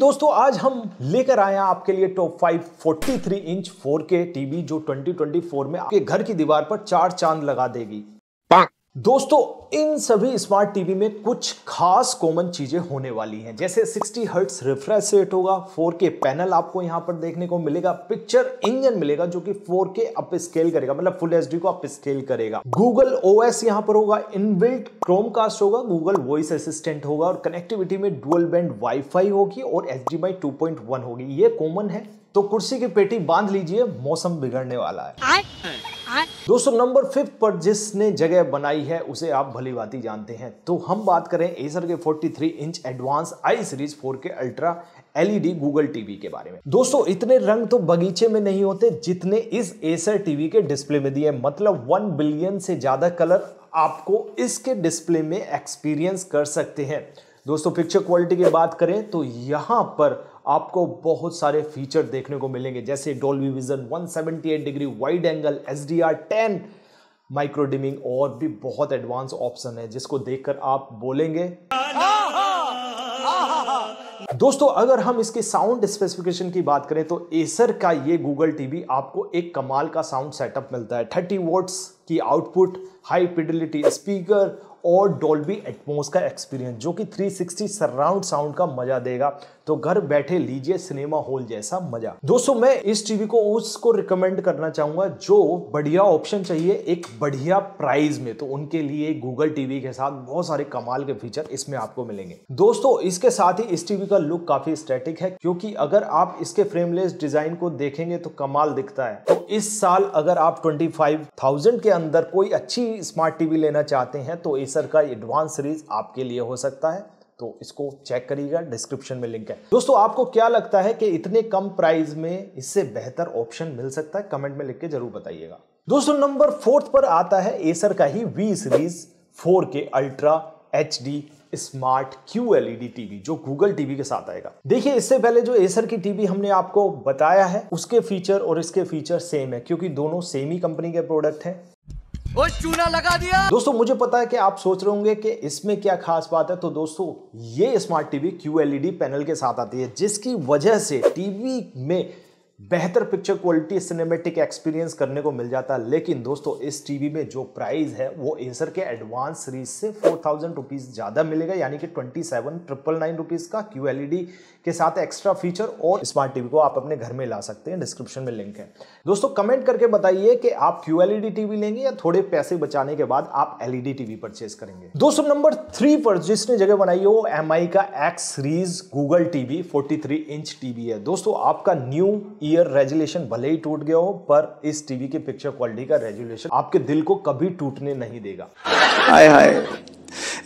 दोस्तों आज हम लेकर आए हैं आपके लिए टॉप 5 43 इंच 4K टीवी जो 2024 में आपके घर की दीवार पर चार चांद लगा देगी दोस्तों इन सभी स्मार्ट टीवी में कुछ खास कॉमन चीज़ें होने वाली हैं जैसे 60 हर्ट्स रिफ्रेश रेट होगा 4K पैनल आपको यहां पर देखने को मिलेगा पिक्चर इंजन मिलेगा जो कि 4K अप स्केल करेगा मतलब फुल एच को अप स्केल करेगा गूगल ओएस यहां पर होगा इनबिल्ट क्रोमकास्ट होगा गूगल वॉइस असिस्टेंट होगा और कनेक्टिविटी में डुअल बैंड वाईफाई होगी और एच डी होगी ये कॉमन है तो कुर्सी की पेटी बांध लीजिए मौसम बिगड़ने वाला है दोस्तों नंबर फिफ्थ पर जिसने जगह बनाई है उसे आप भली बात जानते हैं तो हम बात करें एसर के 43 इंच एडवांस आई सीरीज 4 के अल्ट्रा एलईडी गूगल टीवी के बारे में दोस्तों इतने रंग तो बगीचे में नहीं होते जितने इस एसर टीवी के डिस्प्ले में दिए मतलब वन बिलियन से ज्यादा कलर आपको इसके डिस्प्ले में एक्सपीरियंस कर सकते हैं दोस्तों पिक्चर क्वालिटी की बात करें तो यहाँ पर आपको बहुत सारे फीचर देखने को मिलेंगे जैसे Dolby vision 178 degree wide angle S D R ten micro dimming और भी बहुत एडवांस ऑप्शन है जिसको देखकर आप बोलेंगे दोस्तों अगर हम इसके साउंड स्पेसिफिकेशन की बात करें तो एसर का ये गूगल टीवी आपको एक कमाल का साउंड सेटअप मिलता है 30 वोट्स की आउटपुट हाई पिडिलिटी स्पीकर और डॉल्बी एटमोस का एक्सपीरियंस जो कि 360 सिक्सटी सराउंड साउंड का मजा देगा तो घर बैठे लीजिए सिनेमा हॉल जैसा मजा दोस्तों मैं इस टीवी को उसको रिकमेंड करना चाहूंगा जो बढ़िया ऑप्शन चाहिए एक बढ़िया प्राइस में तो उनके लिए गूगल टीवी के साथ बहुत सारे कमाल के फीचर इसमें आपको मिलेंगे दोस्तों इसके साथ ही इस टीवी का लुक काफी स्टेटिक है क्योंकि अगर आप इसके फ्रेमलेस डिजाइन को देखेंगे तो कमाल दिखता है तो इस साल अगर आप 25,000 के अंदर कोई अच्छी स्मार्ट टीवी लेना चाहते हैं तो एसर का एडवांस सीरीज आपके लिए हो सकता है तो इसको चेक करिएगा डिस्क्रिप्शन में लिंक है दोस्तों आपको क्या लगता है कि इतने कम प्राइस में इससे बेहतर ऑप्शन मिल सकता है कमेंट में लिख के जरूर बताइएगा दोस्तों नंबर फोर्थ पर आता है एसर का ही V series 4K ultra H D smart Q L TV जो गूगल टीवी के साथ आएगा देखिए इससे पहले जो एसर की टीवी हमने आपको बताया है उसके फीचर और इसके फीचर सेम है क्योंकि दोनों सेम ही कंपनी के प्रोडक्ट हैं और चूना लगा दिया दोस्तों मुझे पता है कि आप सोच रहे होंगे कि इसमें क्या खास बात है तो दोस्तों ये smart TV Q LED panel के साथ आती है जिसकी वजह से टीवी में बेहतर पिक्चर क्वालिटी सिनेमेटिक एक्सपीरियंस करने को मिल जाता है लेकिन दोस्तों इस टीवी में जो प्राइस है वो एसर के एडवांस सीरीज से फोर थाउजेंड रुपीज़ ज़्यादा मिलेगा यानी कि twenty seven triple nine rupees का क्यू e के साथ एक्स्ट्रा फीचर और स्मार्ट टीवी को आप अपने घर में ला सकते हैं डिस्क्रिप्शन में लिंक है दोस्तों कमेंट करके बताइए कि आप क्यू टीवी e लेंगे या थोड़े पैसे बचाने के बाद आप एलईडी टीवी परचेज करेंगे दोस्तों नंबर थ्री पर जिसने जगह बनाई है वो एम का X series Google TV forty inch TV है दोस्तों आपका न्यू ईयर रेजुलेशन भले ही टूट गया हो पर इस टीवी के पिक्चर क्वालिटी का रेजुलेशन आपके दिल को कभी टूटने नहीं देगा हाय हाय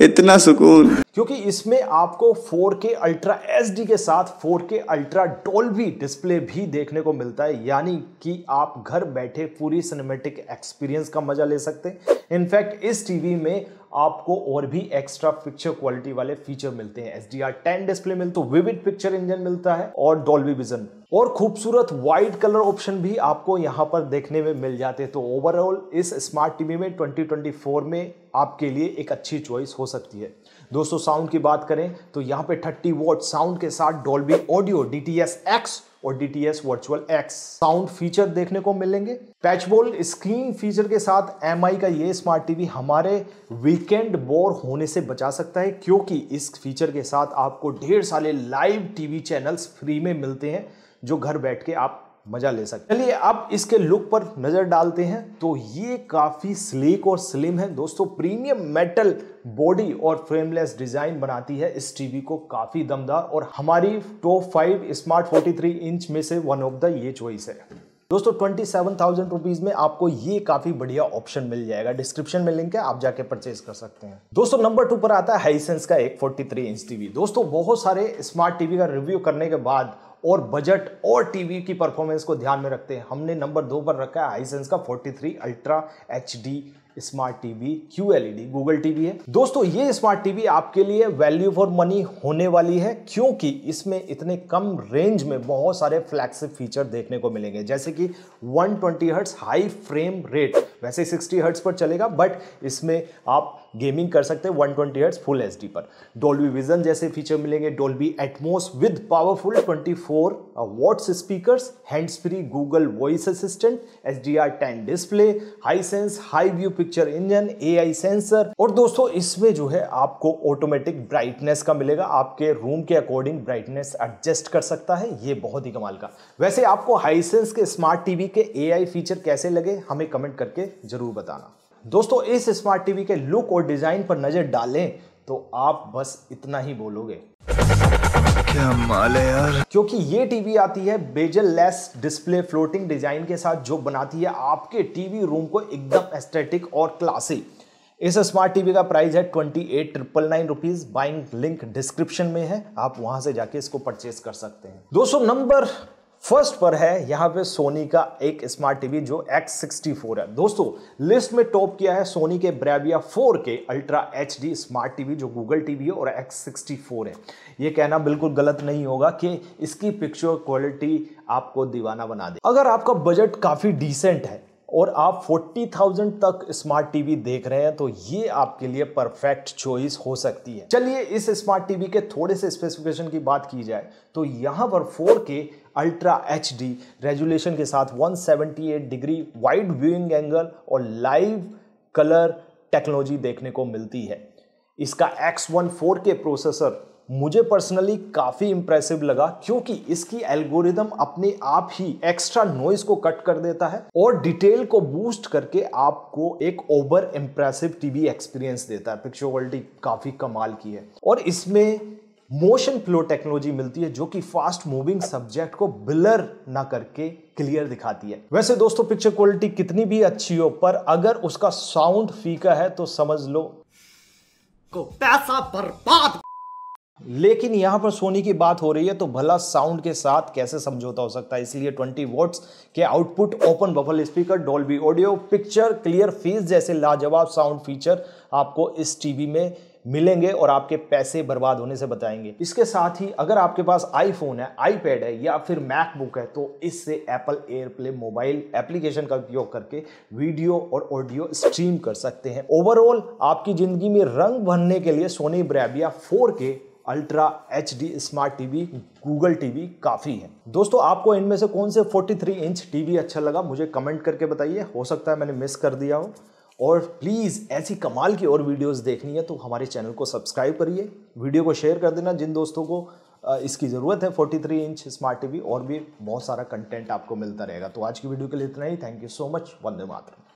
इतना सुकून क्योंकि इसमें आपको 4K अल्ट्रा एच के साथ 4K अल्ट्रा डोल्बी डिस्प्ले भी देखने को मिलता है यानी कि आप घर बैठे पूरी सिनेमेटिक एक्सपीरियंस का मजा ले सकते हैं इनफैक्ट इस टीवी में आपको और भी एक्स्ट्रा पिक्चर क्वालिटी वाले फीचर मिलते हैं S D R ten display मिलते विविड पिक्चर इंजन मिलता है और डॉल्बी विजन और खूबसूरत वाइट कलर ऑप्शन भी आपको यहां पर देखने में मिल जाते हैं तो ओवरऑल इस स्मार्ट टीवी में 2024 में आपके लिए एक अच्छी चॉइस हो सकती है दोस्तों साउंड की बात करें तो यहाँ पे 30 वॉट साउंड के साथ Dolby audio D T X और D T S virtual X sound feature देखने को मिलेंगे पैचबोल स्क्रीन फीचर के साथ एम आई का ये स्मार्ट टीवी हमारे वीकेंड बोर होने से बचा सकता है क्योंकि इस फीचर के साथ आपको ढेर सारे लाइव टीवी चैनल्स फ्री में मिलते हैं जो घर बैठ के आप मजा ले सकते चलिए अब इसके लुक पर नजर डालते हैं तो ये काफी स्लीक और स्लिम है दोस्तों प्रीमियम मेटल बॉडी और फ्रेमलेस डिजाइन बनाती है इस टीवी को काफी दमदार और हमारी टॉप फाइव स्मार्ट 43 इंच में से वन ऑफ द ये चॉइस है दोस्तों ट्वेंटी सेवन थाउजेंड रुपीज में आपको ये काफी बढ़िया ऑप्शन मिल जाएगा डिस्क्रिप्शन में लिंक है आप जाके परचेज कर सकते हैं दोस्तों नंबर टू पर आता है हाईसेंस का एक 43 इंच टीवी दोस्तों बहुत सारे स्मार्ट टीवी का रिव्यू करने के बाद और बजट और टीवी की परफॉर्मेंस को ध्यान में रखते हैं हमने नंबर दो पर रखा है आईसेंस का 43 ultra H smart TV Q LED Google TV है दोस्तों ये स्मार्ट टीवी आपके लिए वैल्यू फॉर मनी होने वाली है क्योंकि इसमें इतने कम रेंज में बहुत सारे फ्लैक्सिप फीचर देखने को मिलेंगे जैसे कि 120 हर्ट्स हाई फ्रेम रेट वैसे 60 हर्ट्स पर चलेगा बट इसमें आप गेमिंग कर सकते हैं 120 ट्वेंटी हर्ट्स फुल एच पर डोल्बी विजन जैसे फीचर मिलेंगे Dolby Atmos with powerful 24 four watts speaker hands free Google voice assistant H D R ten display Hisense hi view picture engine A sensor और दोस्तों इसमें जो है आपको automatic brightness का मिलेगा आपके रूम के अकॉर्डिंग ब्राइटनेस एडजस्ट कर सकता है ये बहुत ही कमाल का वैसे आपको हाई सेंस के स्मार्ट टीवी के ए फीचर कैसे लगे हमें कमेंट करके जरूर बताना दोस्तों इस स्मार्ट टीवी के लुक और डिजाइन पर नजर डालें तो आप बस इतना ही बोलोगे क्या माल है यार क्योंकि ये टीवी आती है bezel less display floating design के साथ जो बनाती है आपके टीवी रूम को एकदम एस्थेटिक और क्लासी इस स्मार्ट टीवी का प्राइस है twenty eight triple nine rupees buying link description में है आप वहां से जाके इसको परचेज कर सकते हैं दोस्तों नंबर फर्स्ट पर है यहाँ पे सोनी का एक स्मार्ट टीवी जो X64 है दोस्तों लिस्ट में टॉप किया है सोनी के ब्रेविया के अल्ट्रा एच स्मार्ट टीवी जो गूगल टीवी है और X64 है ये कहना बिल्कुल गलत नहीं होगा कि इसकी पिक्चर क्वालिटी आपको दीवाना बना दे अगर आपका बजट काफ़ी डिसेंट है और आप 40,000 तक स्मार्ट टीवी देख रहे हैं तो ये आपके लिए परफेक्ट चॉइस हो सकती है चलिए इस स्मार्ट टीवी के थोड़े से स्पेसिफिकेशन की बात की जाए तो यहाँ पर 4K ultra H D resolution के साथ 178 डिग्री वाइड व्यूइंग एंगल और लाइव कलर टेक्नोलॉजी देखने को मिलती है इसका X1 4K प्रोसेसर मुझे पर्सनली काफ़ी इंप्रेसिव लगा क्योंकि इसकी एल्गोरिदम अपने आप ही एक्स्ट्रा नॉइज को कट कर देता है और डिटेल को बूस्ट करके आपको एक ओवर इंप्रेसिव टीवी एक्सपीरियंस देता है पिक्चर क्वालिटी काफ़ी कमाल की है और इसमें मोशन फ्लो टेक्नोलॉजी मिलती है जो कि फास्ट मूविंग सब्जेक्ट को ब्लर ना करके क्लियर दिखाती है वैसे दोस्तों पिक्चर क्वालिटी कितनी भी अच्छी हो पर अगर उसका साउंड फीका है तो समझ लो को पैसा बर्बाद लेकिन यहां पर सोनी की बात हो रही है तो भला साउंड के साथ कैसे समझौता हो सकता है इसलिए 20 वोट्स के output open baffle speaker Dolby audio picture clear phase जैसे लाजवाब साउंड फीचर आपको इस टीवी में मिलेंगे और आपके पैसे बर्बाद होने से बताएंगे इसके साथ ही अगर आपके पास आईफोन है आईपैड है या फिर मैकबुक है तो इससे एप्पल एयरप्ले मोबाइल एप्लीकेशन का उपयोग करके वीडियो और ऑडियो स्ट्रीम कर सकते हैं ओवरऑल आपकी ज़िंदगी में रंग भरने के लिए Sony Bravia four ultra H D smart TV Google TV काफ़ी है दोस्तों आपको इनमें से कौन से 43 इंच टीवी अच्छा लगा मुझे कमेंट करके बताइए हो सकता है मैंने मिस कर दिया हो और प्लीज़ ऐसी कमाल की और वीडियोस देखनी है तो हमारे चैनल को सब्सक्राइब करिए वीडियो को शेयर कर देना जिन दोस्तों को इसकी ज़रूरत है 43 इंच स्मार्ट टीवी और भी बहुत सारा कंटेंट आपको मिलता रहेगा तो आज की वीडियो के लिए इतना ही थैंक यू सो मच वंदे मातरम